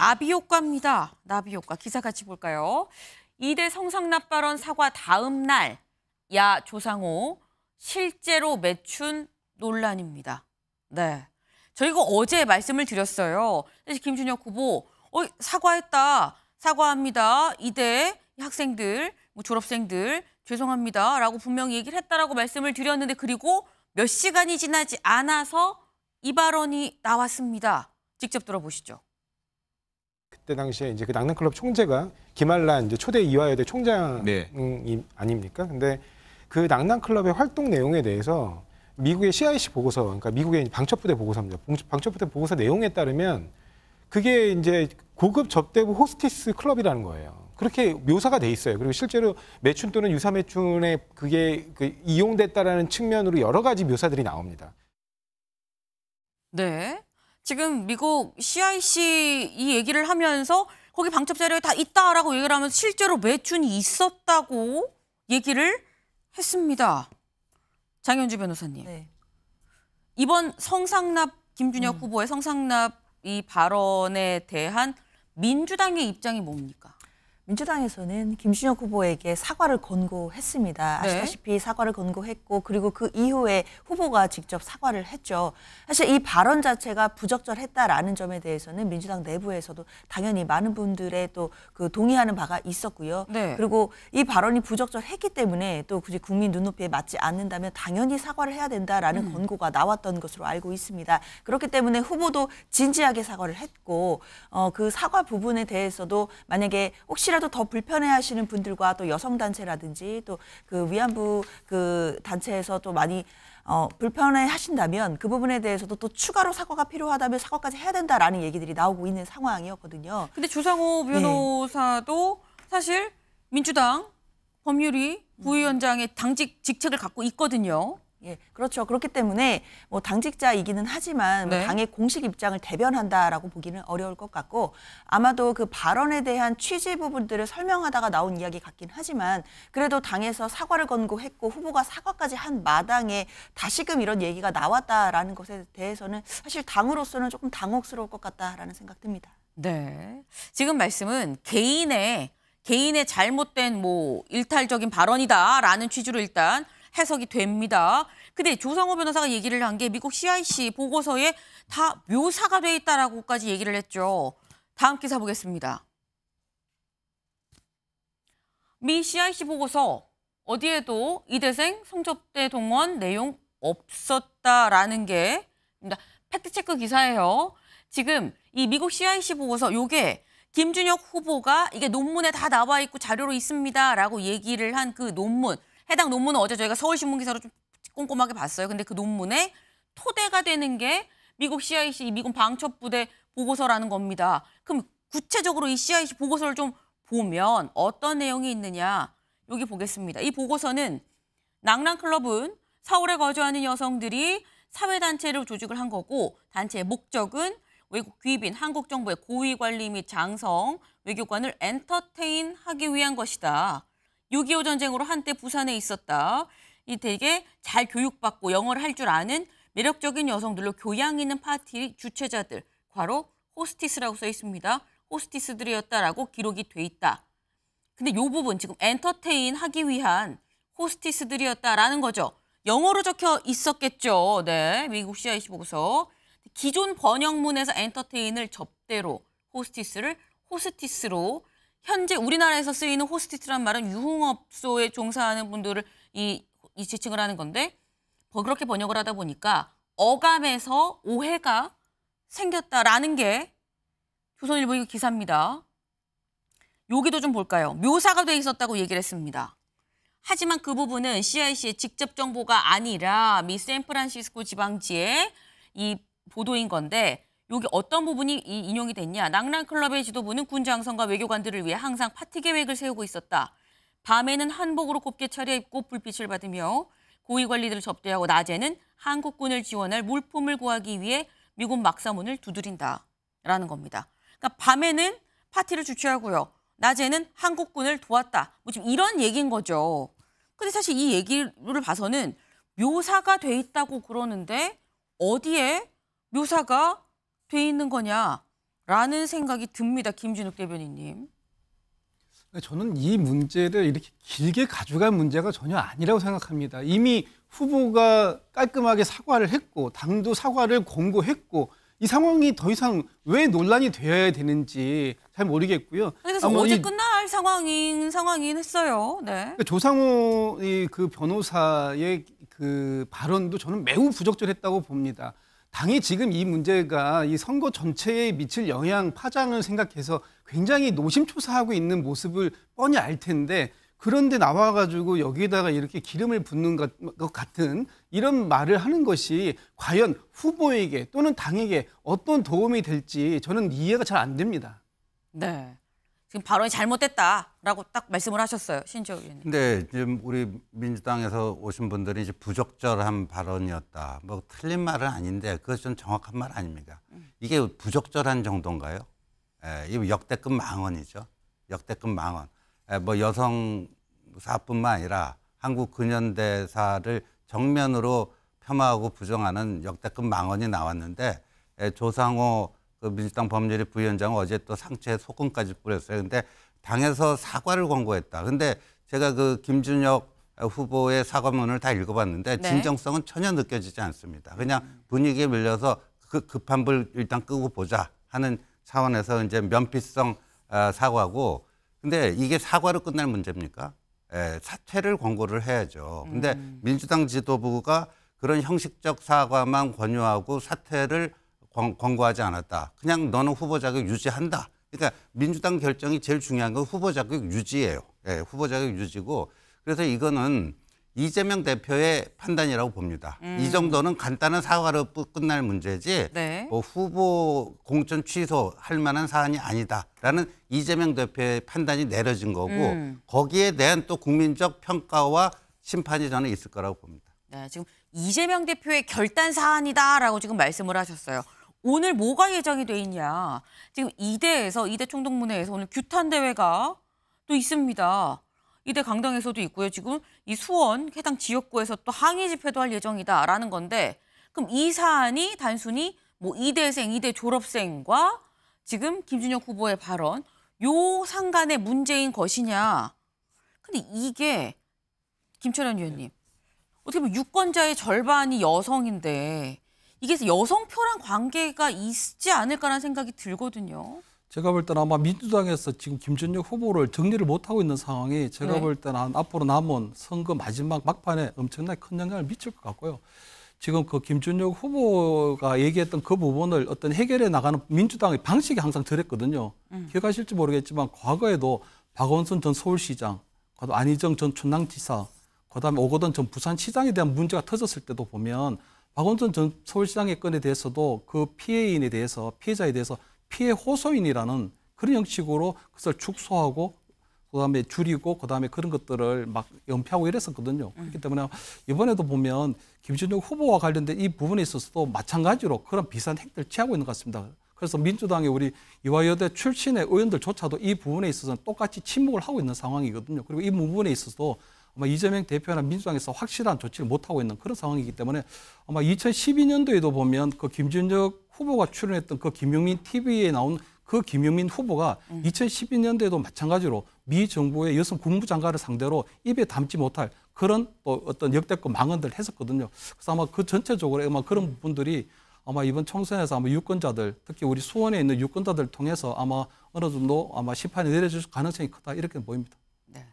나비 효과입니다. 나비 효과 기사 같이 볼까요? 이대 성상납 발언 사과 다음 날 야 조상호 실제로 매춘 논란입니다. 네. 저희가 어제 말씀을 드렸어요. 사실 김준혁 후보 어, 사과했다. 사과합니다. 이대 학생들, 뭐 졸업생들 죄송합니다라고 분명히 얘기를 했다라고 말씀을 드렸는데 그리고 몇 시간이 지나지 않아서 이 발언이 나왔습니다. 직접 들어보시죠. 그때 당시에 이제 그 낭낭클럽 총재가 김한란 이제 초대 이화여대 네. 총장이 네. 아닙니까? 근데 그 낭낭클럽의 활동 내용에 대해서 미국의 CIC 보고서, 그러니까 미국의 방첩부대 보고서입니다. 방첩부대 보고서 내용에 따르면 그게 이제 고급 접대부 호스티스 클럽이라는 거예요. 그렇게 묘사가 돼 있어요. 그리고 실제로 매춘 또는 유사 매춘에 그게 그 이용됐다라는 측면으로 여러 가지 묘사들이 나옵니다. 네. 지금 미국 CIC 이 얘기를 하면서 거기 방첩 자료에 다 있다라고 얘기를 하면서 실제로 매춘이 있었다고 얘기를 했습니다. 장현주 변호사님. 네. 이번 성상납 김준혁 음. 후보의 성상납 이 발언에 대한 민주당의 입장이 뭡니까? 민주당에서는 김준혁 후보에게 사과를 권고했습니다. 네. 아시다시피 네. 사과를 권고했고 그리고 그 이후에 후보가 직접 사과를 했죠. 사실 이 발언 자체가 부적절했다라는 점에 대해서는 민주당 내부에서도 당연히 많은 분들의 또 그 동의하는 바가 있었고요. 네. 그리고 이 발언이 부적절했기 때문에 또 굳이 국민 눈높이에 맞지 않는다면 당연히 사과를 해야 된다라는 음. 권고가 나왔던 것으로 알고 있습니다. 그렇기 때문에 후보도 진지하게 사과를 했고 어, 그 사과 부분에 대해서도 만약에 혹시라도 혹시라도 더 불편해하시는 분들과 또 여성 단체라든지 또 그 위안부 그 단체에서 또 많이 어, 불편해 하신다면 그 부분에 대해서도 또 추가로 사과가 필요하다면 사과까지 해야 된다라는 얘기들이 나오고 있는 상황이었거든요. 근데 조상호 변호사도 네. 사실 민주당 법률위 부위원장의 당직 직책을 갖고 있거든요. 예, 그렇죠. 그렇기 때문에 뭐 당직자이기는 하지만 뭐 네. 당의 공식 입장을 대변한다라고 보기는 어려울 것 같고 아마도 그 발언에 대한 취지 부분들을 설명하다가 나온 이야기 같긴 하지만 그래도 당에서 사과를 권고했고 후보가 사과까지 한 마당에 다시금 이런 얘기가 나왔다라는 것에 대해서는 사실 당으로서는 조금 당혹스러울 것 같다라는 생각 듭니다. 네. 지금 말씀은 개인의 개인의 잘못된 뭐 일탈적인 발언이다라는 취지로 일단 해석이 됩니다. 근데 조상호 변호사가 얘기를 한 게 미국 CIC 보고서에 다 묘사가 돼 있다라고까지 얘기를 했죠. 다음 기사 보겠습니다. 미 CIC 보고서 어디에도 이대생 성접대 동원 내용 없었다라는 게 팩트체크 기사예요. 지금 이 미국 CIC 보고서 요게 김준혁 후보가 이게 논문에 다 나와 있고 자료로 있습니다라고 얘기를 한 그 논문 해당 논문은 어제 저희가 서울신문 기사로 좀 꼼꼼하게 봤어요. 근데 그 논문에 토대가 되는 게 미국 CIC 미군 방첩부대 보고서라는 겁니다. 그럼 구체적으로 이 CIC 보고서를 좀 보면 어떤 내용이 있느냐 여기 보겠습니다. 이 보고서는 낭랑클럽은 서울에 거주하는 여성들이 사회단체를 조직을 한 거고 단체의 목적은 외국 귀빈 한국 정부의 고위 관리 및 장성 외교관을 엔터테인하기 위한 것이다. 6.25 전쟁으로 한때 부산에 있었다. 이 되게 잘 교육받고 영어를 할 줄 아는 매력적인 여성들로 교양 있는 파티 주최자들, 과로 호스티스라고 써 있습니다. 호스티스들이었다라고 기록이 돼 있다. 근데 요 부분 지금 엔터테인 하기 위한 호스티스들이었다라는 거죠. 영어로 적혀 있었겠죠. 네, 미국 CIC 보고서. 기존 번역문에서 엔터테인을 접대로 호스티스를 호스티스로 현재 우리나라에서 쓰이는 호스티트란 말은 유흥업소에 종사하는 분들을 이, 이 지칭을 하는 건데 뭐 그렇게 번역을 하다 보니까 어감에서 오해가 생겼다라는 게 조선일보 기사입니다. 여기도 좀 볼까요? 묘사가 돼 있었다고 얘기를 했습니다. 하지만 그 부분은 CIC의 직접 정보가 아니라 미 샌프란시스코 지방지의 이 보도인 건데 여기 어떤 부분이 인용이 됐냐. 낭랑클럽의 지도부는 군장성과 외교관들을 위해 항상 파티 계획을 세우고 있었다. 밤에는 한복으로 곱게 차려입고 불빛을 받으며 고위 관리들을 접대하고 낮에는 한국군을 지원할 물품을 구하기 위해 미군 막사문을 두드린다라는 겁니다. 그러니까 밤에는 파티를 주최하고요. 낮에는 한국군을 도왔다. 뭐 지금 이런 얘기인 거죠. 근데 사실 이 얘기를 봐서는 묘사가 돼 있다고 그러는데 어디에 묘사가 돼 있는 거냐라는 생각이 듭니다. 김진욱 대변인님. 저는 이 문제를 이렇게 길게 가져갈 문제가 전혀 아니라고 생각합니다. 이미 후보가 깔끔하게 사과를 했고 당도 사과를 공고했고 이 상황이 더 이상 왜 논란이 되어야 되는지 잘 모르겠고요. 그래서 어제 이... 끝날 상황인 상황이 했어요. 네. 그러니까 조상호 그 변호사의 그 발언도 저는 매우 부적절했다고 봅니다. 당이 지금 이 문제가 이 선거 전체에 미칠 영향 파장을 생각해서 굉장히 노심초사하고 있는 모습을 뻔히 알 텐데 그런데 나와가지고 여기에다가 이렇게 기름을 붓는 것 같은 이런 말을 하는 것이 과연 후보에게 또는 당에게 어떤 도움이 될지 저는 이해가 잘 안 됩니다. 네. 지금 발언이 잘못됐다라고 딱 말씀을 하셨어요. 신지호 의원님. 네, 지금 우리 민주당에서 오신 분들이 이제 부적절한 발언이었다. 뭐 틀린 말은 아닌데 그것 좀 정확한 말 아닙니까? 이게 부적절한 정도인가요? 예, 이 역대급 망언이죠. 역대급 망언. 예, 뭐 여성사뿐만 아니라 한국 근현대사를 정면으로 폄하하고 부정하는 역대급 망언이 나왔는데 예, 조상호 그 민주당 법률위 부위원장 어제 또 상처에 소금까지 뿌렸어요. 근데 당에서 사과를 권고했다. 근데 제가 그 김준혁 후보의 사과문을 다 읽어봤는데 네. 진정성은 전혀 느껴지지 않습니다. 그냥 분위기에 밀려서 그 급한 불 일단 끄고 보자 하는 차원에서 이제 면피성 아, 사과고 근데 이게 사과로 끝날 문제입니까? 에, 예, 사퇴를 권고를 해야죠. 근데 음. 민주당 지도부가 그런 형식적 사과만 권유하고 사퇴를 권 고하지 않았다. 그냥 너는 후보 자격 유지한다. 그러니까 민주당 결정이 제일 중요한 건 후보 자격 유지예요. 예, 후보 자격 유지고 그래서 이거는 이재명 대표의 판단이라고 봅니다. 음. 이 정도는 간단한 사과로 끝날 문제지 네. 뭐 후보 공천 취소할 만한 사안이 아니다라는 이재명 대표의 판단이 내려진 거고 음. 거기에 대한 또 국민적 평가와 심판이 저는 있을 거라고 봅니다. 네, 지금 이재명 대표의 결단 사안이다라고 지금 말씀을 하셨어요. 오늘 뭐가 예정이 돼 있냐. 지금 이대에서 이대 총동문회에서 오늘 규탄 대회가 또 있습니다. 이대 강당에서도 있고요. 지금 이 수원 해당 지역구에서 또 항의 집회도 할 예정이다라는 건데 그럼 이 사안이 단순히 뭐 이대생, 이대 졸업생과 지금 김준혁 후보의 발언 요 상간의 문제인 것이냐. 근데 이게 김철현 위원님 어떻게 보면 유권자의 절반이 여성인데 이게 여성표랑 관계가 있지 않을까라는 생각이 들거든요. 제가 볼 때는 아마 민주당에서 지금 김준혁 후보를 정리를 못하고 있는 상황이 제가 네. 볼 때는 앞으로 남은 선거 마지막 막판에 엄청나게 큰 영향을 미칠 것 같고요. 지금 그 김준혁 후보가 얘기했던 그 부분을 어떤 해결해 나가는 민주당의 방식이 항상 들었거든요. 음. 기억하실지 모르겠지만 과거에도 박원순 전 서울시장, 안희정 전 춘남지사, 그다음에 오거돈 전 부산시장에 대한 문제가 터졌을 때도 보면 박원순 전 서울시장의 건에 대해서도 그 피해인에 대해서 피해자에 대해서 피해 호소인이라는 그런 형식으로 그것을 축소하고 그다음에 줄이고 그다음에 그런 것들을 막연패하고 이랬었거든요. 음. 그렇기 때문에 이번에도 보면 김준혁 후보와 관련된 이 부분에 있어서도 마찬가지로 그런 비슷한 행태를 취하고 있는 것 같습니다. 그래서 민주당의 우리 이화여대 출신의 의원들조차도 이 부분에 있어서는 똑같이 침묵을 하고 있는 상황이거든요. 그리고 이 부분에 있어서도 아마 이재명 대표나 민주당에서 확실한 조치를 못하고 있는 그런 상황이기 때문에 아마 2012년도에도 보면 그 김준혁 후보가 출연했던 그 김용민 TV에 나온 그 김용민 후보가 2012년도에도 마찬가지로 미 정부의 여성 국무장관을 상대로 입에 담지 못할 그런 또 어떤 역대급 망언들 했었거든요. 그래서 아마 그 전체적으로 아마 그런 네. 부분들이 아마 이번 총선에서 아마 유권자들 특히 우리 수원에 있는 유권자들 통해서 아마 어느 정도 아마 심판이 내려질 가능성이 크다 이렇게 보입니다. 네.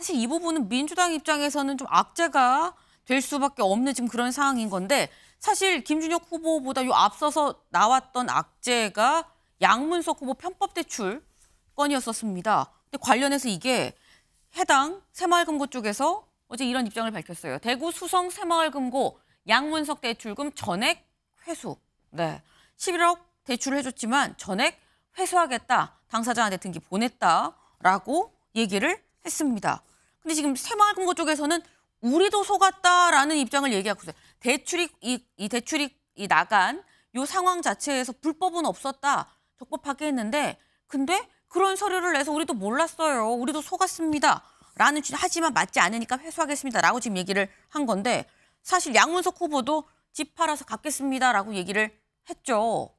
사실 이 부분은 민주당 입장에서는 좀 악재가 될 수밖에 없는 지금 그런 상황인 건데 사실 김준혁 후보보다 요 앞서서 나왔던 악재가 양문석 후보 편법 대출 건이었었습니다. 근데 관련해서 이게 해당 새마을금고 쪽에서 어제 이런 입장을 밝혔어요. 대구 수성 새마을금고 양문석 대출금 전액 회수. 네. 11억 대출을 해줬지만 전액 회수하겠다. 당사자한테 등기 보냈다라고 얘기를 했습니다. 근데 지금 새마을금고 쪽에서는 우리도 속았다라는 입장을 얘기하고 있어요. 대출이 이, 이 대출이 이 나간 요 상황 자체에서 불법은 없었다. 적법하게 했는데 근데 그런 서류를 내서 우리도 몰랐어요. 우리도 속았습니다. 라는 하지만 맞지 않으니까 회수하겠습니다. 라고 지금 얘기를 한 건데 사실 양문석 후보도 집 팔아서 갚겠습니다. 라고 얘기를 했죠.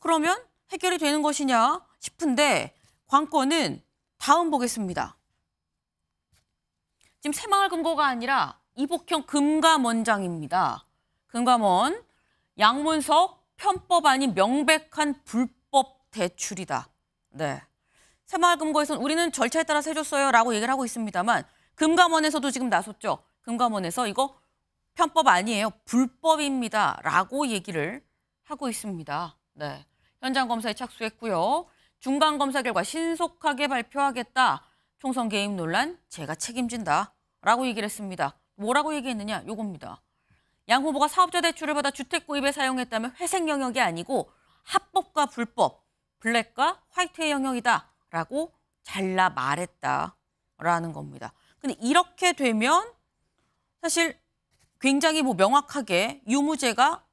그러면 해결이 되는 것이냐 싶은데 관건은 다음 보겠습니다. 지금 새마을 금고가 아니라 이복형 금감원장입니다. 금감원 양문석 편법 아닌 명백한 불법 대출이다. 네. 새마을 금고에서는 우리는 절차에 따라세줬어요 라고 얘기를 하고 있습니다만 금감원에서도 지금 나섰죠. 금감원에서 이거 편법 아니에요. 불법입니다. 라고 얘기를 하고 있습니다. 네. 현장 검사에 착수했고요. 중간 검사 결과 신속하게 발표하겠다. 총선 개입 논란 제가 책임진다 라고 얘기를 했습니다. 뭐라고 얘기했느냐 요겁니다. 양 후보가 사업자 대출을 받아 주택 구입에 사용했다면 회색 영역이 아니고 합법과 불법, 블랙과 화이트의 영역이다 라고 잘라 말했다 라는 겁니다. 근데 이렇게 되면 사실 굉장히 뭐 명확하게 유무죄가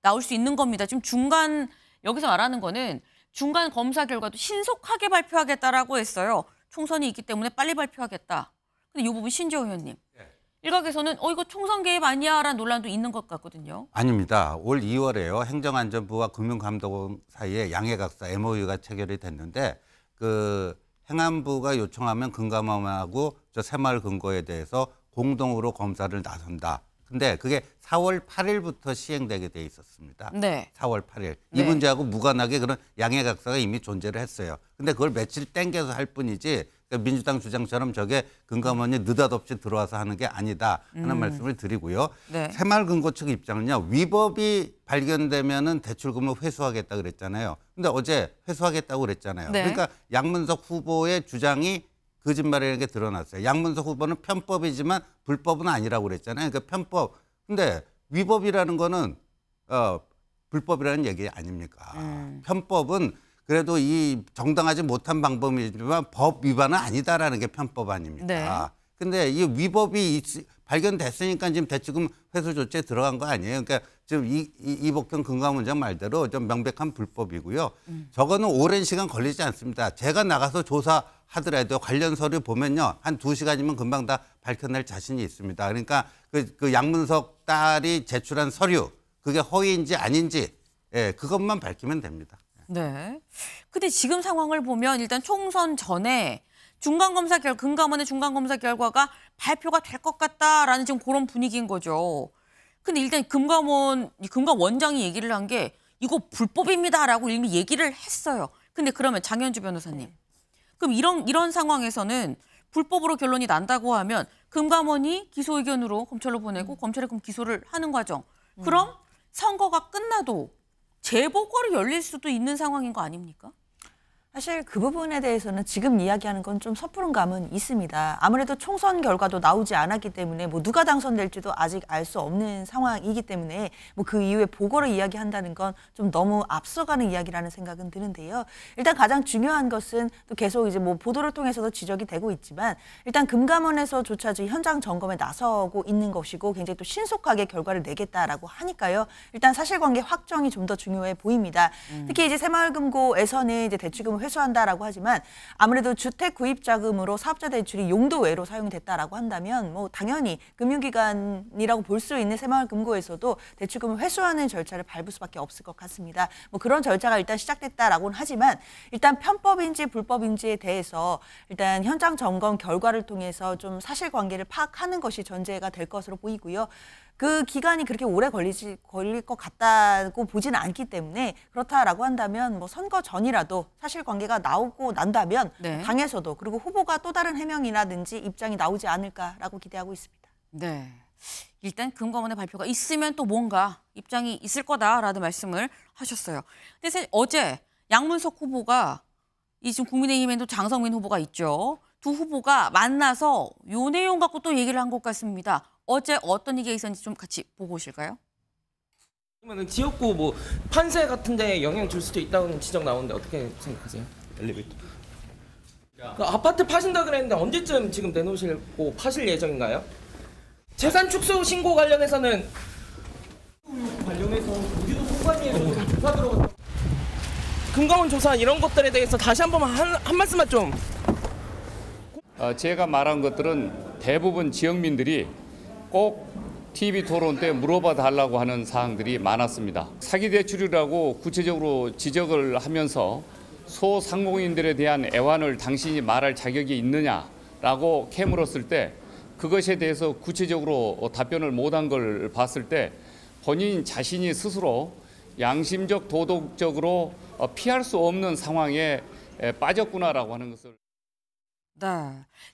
나올 수 있는 겁니다. 지금 중간 여기서 말하는 거는 중간 검사 결과도 신속하게 발표하겠다라고 했어요. 총선이 있기 때문에 빨리 발표하겠다. 근데 이 부분 신지호 의원님. 예. 일각에서는 어 이거 총선 개입 아니야라는 논란도 있는 것 같거든요. 아닙니다. 올 2월에요. 행정안전부와 금융감독원 사이에 양해각사 MOU가 체결이 됐는데 그 행안부가 요청하면 금감원하고 저 새마을 근거에 대해서 공동으로 검사를 나선다. 근데 그게 4월 8일부터 시행되게 돼 있었습니다. 네. 4월 8일. 이 네. 문제하고 무관하게 그런 양해각서가 이미 존재를 했어요. 근데 그걸 며칠 땡겨서 할 뿐이지 그러니까 민주당 주장처럼 저게 금감원이 느닷없이 들어와서 하는 게 아니다 하는 음. 말씀을 드리고요. 네. 새마을금고 측 입장은요. 위법이 발견되면은 대출금을 회수하겠다 그랬잖아요. 근데 어제 회수하겠다고 그랬잖아요. 네. 그러니까 양문석 후보의 주장이 거짓말이라는 게 드러났어요. 양문석 후보는 편법이지만 불법은 아니라고 그랬잖아요. 그러니까 편법. 근데 위법이라는 거는 어, 불법이라는 얘기 아닙니까? 음. 편법은 그래도 이 정당하지 못한 방법이지만 법 위반은 아니다라는 게 편법 아닙니까? 네. 근데 이 위법이 발견됐으니까 지금 대치금 회수 조치에 들어간 거 아니에요. 그러니까 지금 이, 이, 이복현 금강원장 말대로 좀 명백한 불법이고요. 음. 저거는 오랜 시간 걸리지 않습니다. 제가 나가서 조사 하더라도 관련서를 보면요. 한 두시간이면 금방 다 밝혀낼 자신이 있습니다. 그러니까 그, 그 양문석 딸이 제출한 서류 그게 허위인지 아닌지 예, 그것만 밝히면 됩니다. 네. 근데 지금 상황을 보면 일단 총선 전에 중간검사 결 금감원의 중간검사 결과가 발표가 될 것 같다라는 지금 그런 분위기인 거죠. 근데 일단 금감원 금감 원장이 얘기를 한 게 이거 불법입니다라고 이미 얘기를 했어요. 근데 그러면 장현주 변호사님 그럼 이런 이런 상황에서는 불법으로 결론이 난다고 하면 금감원이 기소 의견으로 검찰로 보내고 음. 검찰이 그럼 기소를 하는 과정. 음. 그럼 선거가 끝나도 재보궐이 열릴 수도 있는 상황인 거 아닙니까? 사실 그 부분에 대해서는 지금 이야기하는 건 좀 섣부른 감은 있습니다. 아무래도 총선 결과도 나오지 않았기 때문에 뭐 누가 당선될지도 아직 알 수 없는 상황이기 때문에 뭐 그 이후에 보고를 이야기한다는 건 좀 너무 앞서가는 이야기라는 생각은 드는데요. 일단 가장 중요한 것은 또 계속 이제 뭐 보도를 통해서도 지적이 되고 있지만 일단 금감원에서조차 현장 점검에 나서고 있는 것이고 굉장히 또 신속하게 결과를 내겠다라고 하니까요. 일단 사실관계 확정이 좀 더 중요해 보입니다. 음. 특히 이제 새마을금고에서는 이제 대출금 회수한다라고 하지만 아무래도 주택 구입 자금으로 사업자 대출이 용도 외로 사용됐다라고 한다면 뭐 당연히 금융기관이라고 볼 수 있는 새마을금고에서도 대출금을 회수하는 절차를 밟을 수밖에 없을 것 같습니다. 뭐 그런 절차가 일단 시작됐다라고는 하지만 일단 편법인지 불법인지에 대해서 일단 현장 점검 결과를 통해서 좀 사실관계를 파악하는 것이 전제가 될 것으로 보이고요. 그 기간이 그렇게 오래 걸리지 걸릴 것 같다고 보지는 않기 때문에 그렇다라고 한다면 뭐 선거 전이라도 사실관계가 나오고 난다면 네. 당에서도 그리고 후보가 또 다른 해명이라든지 입장이 나오지 않을까라고 기대하고 있습니다. 네. 일단 금감원의 발표가 있으면 또 뭔가 입장이 있을 거다라는 말씀을 하셨어요. 근데 사실 어제 양문석 후보가 이 지금 국민의힘에도 장성민 후보가 있죠. 두 후보가 만나서 요 내용 갖고 또 얘기를 한 것 같습니다. 어제 어떤 얘기가 있었는지 좀 같이 보고 오실까요? 그러면 지역구 뭐 판세 같은데 영향 줄 수도 있다는 지적 나오는데 어떻게 생각하세요? 엘리베이터. 그 아파트 파신다 그랬는데 언제쯤 지금 내놓으시고 파실 예정인가요? 재산 축소 신고 관련해서는 관련해서 우리도 소관위에서 조사 들어 금감원 조사 이런 것들에 대해서 다시 한번 한, 한 말씀만 좀. 어, 제가 말한 것들은 대부분 지역민들이 꼭 TV 토론 때 물어봐 달라고 하는 사항들이 많았습니다. 사기 대출이라고 구체적으로 지적을 하면서 소상공인들에 대한 애환을 당신이 말할 자격이 있느냐라고 캐물었을 때 그것에 대해서 구체적으로 답변을 못한 걸 봤을 때 본인 자신이 스스로 양심적 도덕적으로 피할 수 없는 상황에 빠졌구나라고 하는 것을 네.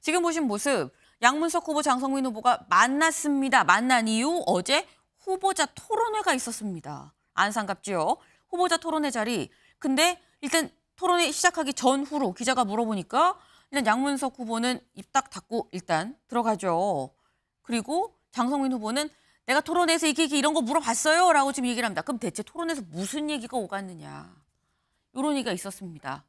지금 보신 모습 양문석 후보 장성민 후보가 만났습니다. 만난 이후 어제 후보자 토론회가 있었습니다. 안상갑지요. 후보자 토론회 자리. 근데 일단 토론회 시작하기 전후로 기자가 물어보니까 일단 양문석 후보는 입 딱 닫고 일단 들어가죠. 그리고 장성민 후보는 내가 토론회에서 이렇게, 이렇게 이런 거 물어봤어요. 라고 지금 얘기를 합니다. 그럼 대체 토론회에서 무슨 얘기가 오갔느냐. 이런 얘기가 있었습니다.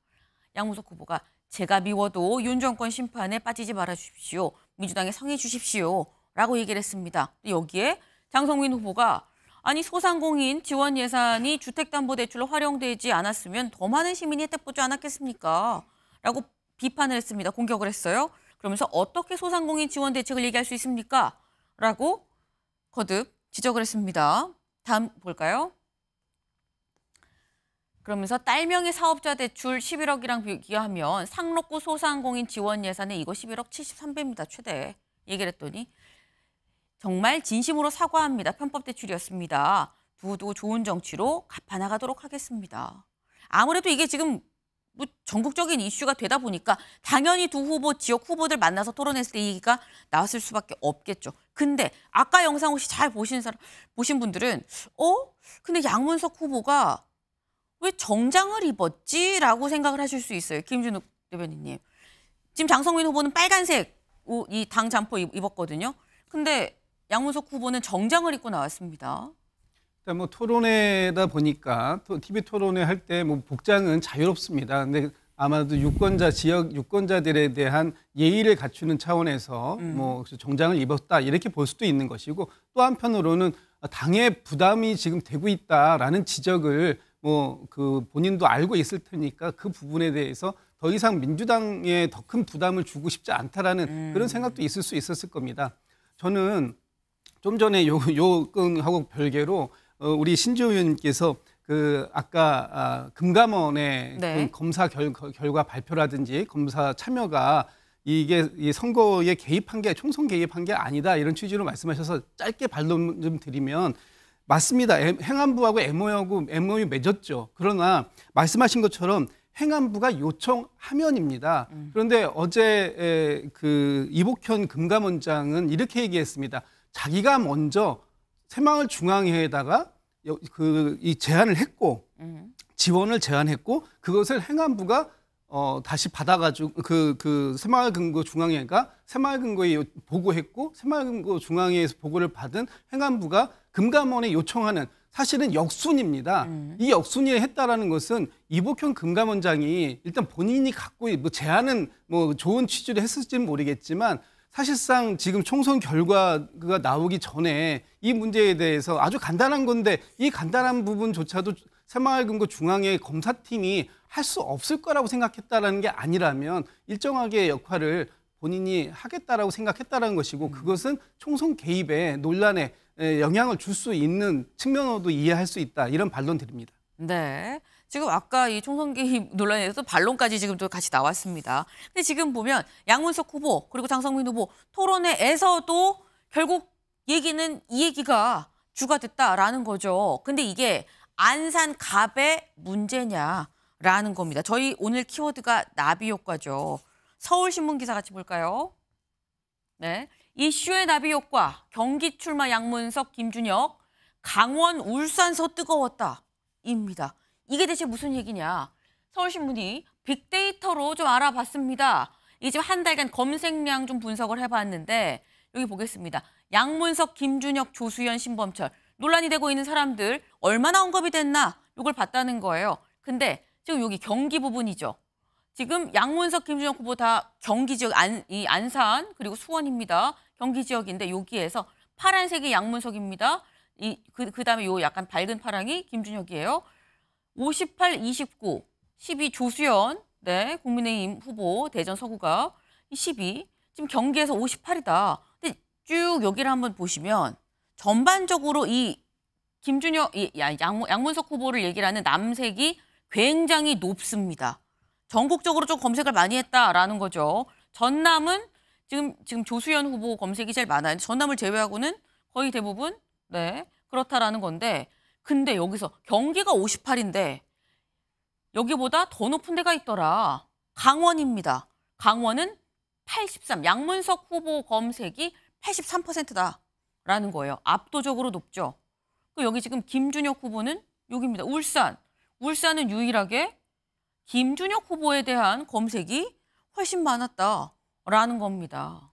양문석 후보가 제가 미워도 윤 정권 심판에 빠지지 말아 주십시오. 민주당에 성해 주십시오. 라고 얘기를 했습니다. 여기에 장성민 후보가 아니 소상공인 지원 예산이 주택담보대출로 활용되지 않았으면 더 많은 시민이 혜택 보지 않았겠습니까? 라고 비판을 했습니다. 공격을 했어요. 그러면서 어떻게 소상공인 지원 대책을 얘기할 수 있습니까? 라고 거듭 지적을 했습니다. 다음 볼까요? 그러면서 딸명의 사업자 대출 11억이랑 비교하면 상록구 소상공인 지원 예산에 이거 11억 73배입니다. 최대 얘기를 했더니 정말 진심으로 사과합니다. 편법 대출이었습니다. 두고두고 좋은 정치로 갚아나가도록 하겠습니다. 아무래도 이게 지금 뭐 전국적인 이슈가 되다 보니까 당연히 두 후보, 지역 후보들 만나서 토론했을 때 얘기가 나왔을 수밖에 없겠죠. 근데 아까 영상 혹시 잘 보신 사람, 보신 분들은 어? 근데 양문석 후보가 왜 정장을 입었지라고 생각을 하실 수 있어요. 김준욱 대변인님. 지금 장성민 후보는 빨간색 이 당 잠포 입었거든요. 근데 양문석 후보는 정장을 입고 나왔습니다. 그러뭐 그러니까 토론회다 보니까 또 TV 토론회 할때 뭐 복장은 자유롭습니다. 근데 아마도 유권자 지역 유권자들에 대한 예의를 갖추는 차원에서 음. 뭐 정장을 입었다 이렇게 볼 수도 있는 것이고 또 한편으로는 당의 부담이 지금 되고 있다라는 지적을 뭐그 본인도 알고 있을 테니까 그 부분에 대해서 더 이상 민주당에 더 큰 부담을 주고 싶지 않다라는 음. 그런 생각도 있을 수 있었을 겁니다. 저는 좀 전에 요, 요 건하고 별개로 어, 우리 신지호 의원님께서 그 아까 아, 금감원의 네. 그 검사 결, 결과 발표라든지 검사 참여가 이게 이 선거에 개입한 게 총선 개입한 게 아니다 이런 취지로 말씀하셔서 짧게 반론 좀 드리면 맞습니다. 행안부하고 MOU하고 MOU 맺었죠. 그러나 말씀하신 것처럼 행안부가 요청하면입니다. 음. 그런데 어제 그 이복현 금감원장은 이렇게 얘기했습니다. 자기가 먼저 새마을 중앙회에다가 그 이 제안을 했고 음. 지원을 제안했고 그것을 행안부가 어 다시 받아가지고 그그 그 새마을 금고 중앙회가 새마을 금고에 보고했고 새마을 금고 중앙회에서 보고를 받은 행안부가 금감원에 요청하는 사실은 역순입니다. 음. 이역순이에 했다라는 것은 이복현 금감원장이 일단 본인이 갖고 뭐 제안은 뭐 좋은 취지로 했을지는 모르겠지만 사실상 지금 총선 결과가 나오기 전에 이 문제에 대해서 아주 간단한 건데 이 간단한 부분조차도 새마을금고 중앙의 검사팀이 할 수 없을 거라고 생각했다라는 게 아니라면 일정하게 역할을 본인이 하겠다라고 생각했다라는 것이고 음. 그것은 총선 개입에 논란에 영향을 줄 수 있는 측면으로도 이해할 수 있다 이런 반론 드립니다. 네. 지금 아까 이 총선 개입 논란에 서 반론까지 지금 또 같이 나왔습니다. 근데 지금 보면 양훈석 후보 그리고 장성민 후보 토론회에서도 결국 얘기는 이 얘기가 주가 됐다라는 거죠. 근데 이게 안산 갑의 문제냐라는 겁니다. 저희 오늘 키워드가 나비 효과죠. 서울신문 기사 같이 볼까요? 네. 이슈의 나비 효과, 경기 출마 양문석, 김준혁, 강원, 울산 서 뜨거웠다. 입니다. 이게 대체 무슨 얘기냐. 서울신문이 빅데이터로 좀 알아봤습니다. 이제 한 달간 검색량 좀 분석을 해봤는데 여기 보겠습니다. 양문석, 김준혁, 조수연, 신범철 논란이 되고 있는 사람들 얼마나 언급이 됐나 이걸 봤다는 거예요. 근데 지금 여기 경기 부분이죠. 지금 양문석, 김준영 후보 다 경기 지역 안, 이 안산 그리고 수원입니다. 경기 지역인데 여기에서 파란색이 양문석입니다. 이, 그, 그 다음에 요 약간 밝은 파랑이 김준혁이에요. 58, 29, 12 조수연, 네, 국민의힘 후보 대전 서구가 12. 지금 경기에서 58이다. 근데 쭉 여기를 한번 보시면 전반적으로 이 김준혁, 이, 양, 양문석 후보를 얘기하는 남색이 굉장히 높습니다. 전국적으로 좀 검색을 많이 했다라는 거죠. 전남은 지금 지금 조수연 후보 검색이 제일 많아요. 전남을 제외하고는 거의 대부분 네 그렇다라는 건데 근데 여기서 경기가 58인데 여기보다 더 높은 데가 있더라. 강원입니다. 강원은 83. 양문석 후보 검색이 83%다라는 거예요. 압도적으로 높죠. 그 여기 지금 김준혁 후보는 여기입니다. 울산. 울산은 유일하게 김준혁 후보에 대한 검색이 훨씬 많았다라는 겁니다.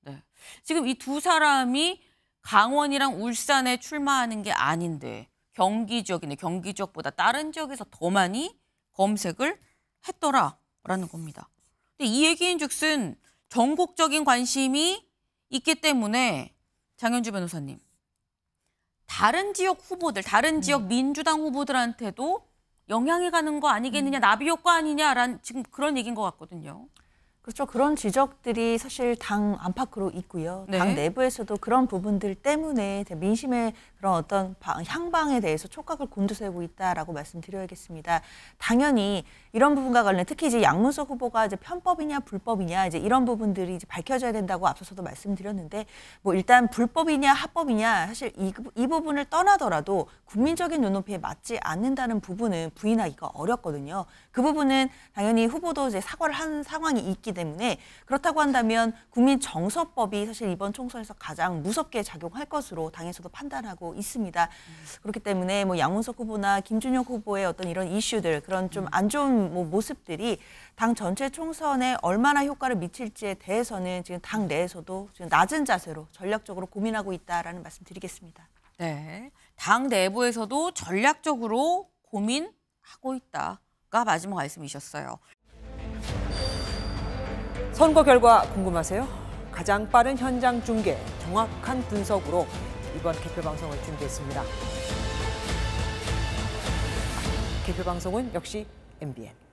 네. 지금 이 두 사람이 강원이랑 울산에 출마하는 게 아닌데 경기 지역인데 경기 지역보다 다른 지역에서 더 많이 검색을 했더라라는 겁니다. 근데 이 얘기인즉슨 전국적인 관심이 있기 때문에 장현주 변호사님 다른 지역 후보들, 다른 지역 음. 민주당 후보들한테도 영향이 가는 거 아니겠느냐, 음. 나비 효과 아니냐라는 지금 그런 얘기인 것 같거든요. 그렇죠. 그런 지적들이 사실 당 안팎으로 있고요. 네. 당 내부에서도 그런 부분들 때문에 민심에 그런 어떤 방, 향방에 대해서 촉각을 곤두세우고 있다라고 말씀드려야겠습니다. 당연히 이런 부분과 관련 해 특히 이제 양문석 후보가 이제 편법이냐 불법이냐 이제 이런 부분들이 이제 밝혀져야 된다고 앞서서도 말씀드렸는데 뭐 일단 불법이냐 합법이냐 사실 이, 이 부분을 떠나더라도 국민적인 눈높이에 맞지 않는다는 부분은 부인하기가 어렵거든요. 그 부분은 당연히 후보도 이제 사과를 한 상황이 있기 때문에 그렇다고 한다면 국민 정서법이 사실 이번 총선에서 가장 무섭게 작용할 것으로 당에서도 판단하고 있습니다. 그렇기 때문에 뭐양문석 후보나 김준혁 후보의 어떤 이런 이슈들 그런 좀안 음. 좋은 뭐 모습들이 당 전체 총선에 얼마나 효과를 미칠지에 대해서는 지금 당 내에서도 지금 낮은 자세로 전략적으로 고민하고 있다라는 말씀드리겠습니다. 네, 당 내부에서도 전략적으로 고민하고 있다가 마지막 말씀이셨어요. 선거 결과 궁금하세요? 가장 빠른 현장 중계, 정확한 분석으로 이번 개표 방송을 준비했습니다. 개표 방송은 역시 MBN.